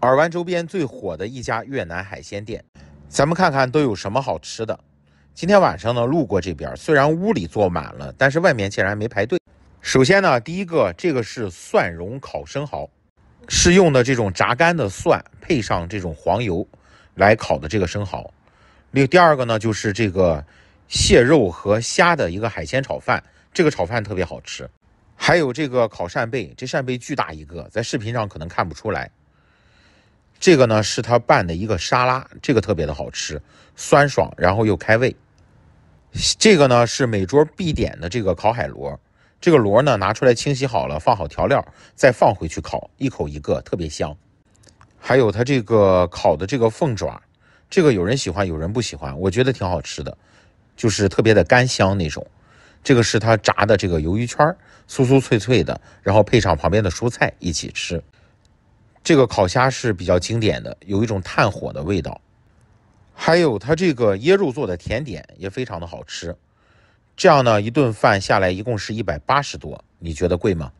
尔湾周边最火的一家越南海鲜店，咱们看看都有什么好吃的。今天晚上呢，路过这边，虽然屋里坐满了，但是外面竟然没排队。首先呢，第一个，这个是蒜蓉烤生蚝，是用的这种炸干的蒜，配上这种黄油来烤的这个生蚝。另第二个呢，就是这个蟹肉和虾的一个海鲜炒饭，这个炒饭特别好吃。还有这个烤扇贝，这扇贝巨大一个，在视频上可能看不出来。这个呢是他拌的一个沙拉，这个特别的好吃，酸爽，然后又开胃。这个呢是每桌必点的这个烤海螺，这个螺呢拿出来清洗好了，放好调料，再放回去烤，一口一个，特别香。还有他这个烤的这个凤爪，这个有人喜欢，有人不喜欢，我觉得挺好吃的，就是特别的干香那种。这个是他炸的这个鱿鱼圈，酥酥脆脆的，然后配上旁边的蔬菜一起吃。这个烤虾是比较经典的，有一种炭火的味道，还有它这个椰肉做的甜点也非常的好吃。这样呢，一顿饭下来一共是一百八十多，你觉得贵吗？